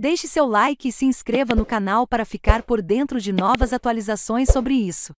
Deixe seu like e se inscreva no canal para ficar por dentro de novas atualizações sobre isso.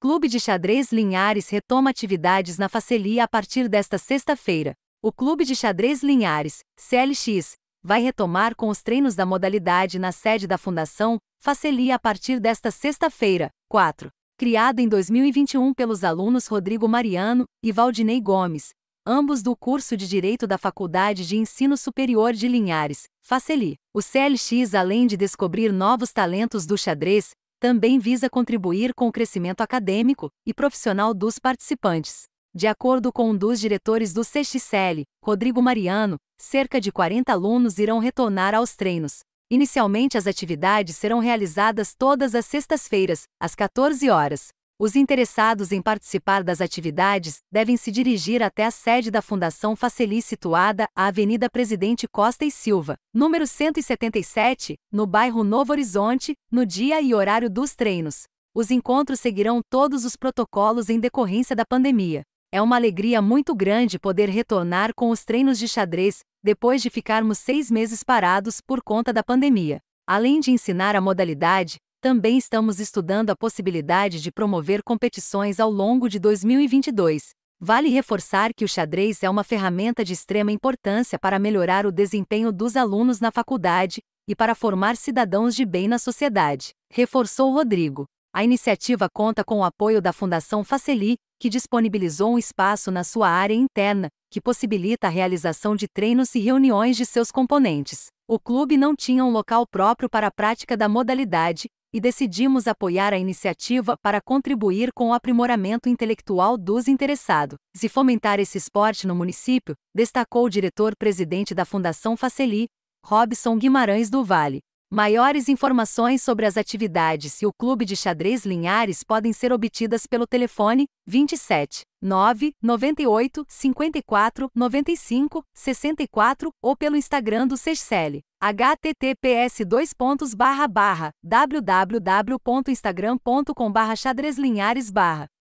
Clube de Xadrez Linhares retoma atividades na Facelia a partir desta sexta-feira. O Clube de Xadrez Linhares, CLX, vai retomar com os treinos da modalidade na sede da Fundação Facelia a partir desta sexta-feira, 4. Criado em 2021 pelos alunos Rodrigo Mariano e Valdinei Gomes, ambos do curso de Direito da Faculdade de Ensino Superior de Linhares, Faceli. O CLX, além de descobrir novos talentos do xadrez, também visa contribuir com o crescimento acadêmico e profissional dos participantes. De acordo com um dos diretores do CXL, Rodrigo Mariano, cerca de 40 alunos irão retornar aos treinos. Inicialmente, as atividades serão realizadas todas as sextas-feiras, às 14 horas. Os interessados em participar das atividades devem se dirigir até a sede da Fundação Faceli situada à Avenida Presidente Costa e Silva, número 177, no bairro Novo Horizonte, no dia e horário dos treinos. Os encontros seguirão todos os protocolos em decorrência da pandemia. É uma alegria muito grande poder retornar com os treinos de xadrez, depois de ficarmos seis meses parados por conta da pandemia. Além de ensinar a modalidade, também estamos estudando a possibilidade de promover competições ao longo de 2022. Vale reforçar que o xadrez é uma ferramenta de extrema importância para melhorar o desempenho dos alunos na faculdade e para formar cidadãos de bem na sociedade, reforçou Rodrigo. A iniciativa conta com o apoio da Fundação Faceli, que disponibilizou um espaço na sua área interna, que possibilita a realização de treinos e reuniões de seus componentes. O clube não tinha um local próprio para a prática da modalidade, e decidimos apoiar a iniciativa para contribuir com o aprimoramento intelectual dos interessados e fomentar esse esporte no município, destacou o diretor-presidente da Fundação Faceli, Robson Guimarães do Vale. Maiores informações sobre as atividades e o Clube de Xadrez Linhares podem ser obtidas pelo telefone 27 9 98 54 95 64 ou pelo Instagram do Sexcel https wwwinstagramcom barra